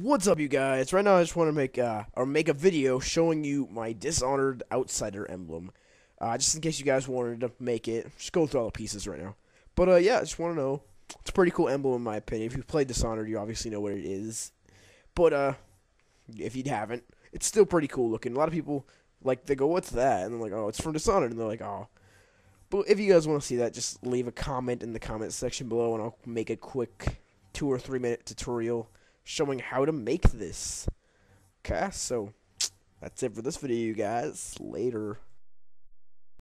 What's up, you guys? Right now, I just want to make uh, or make a video showing you my Dishonored Outsider emblem, uh, just in case you guys wanted to make it. Just go through all the pieces right now. But uh, yeah, I just want to know. It's a pretty cool emblem, in my opinion. If you played Dishonored, you obviously know what it is. But uh, if you haven't, it's still pretty cool looking. A lot of people like they go, "What's that?" and they're like, "Oh, it's from Dishonored," and they're like, "Oh." But if you guys want to see that, just leave a comment in the comment section below, and I'll make a quick two or three minute tutorial showing how to make this. Okay, so that's it for this video, you guys. Later.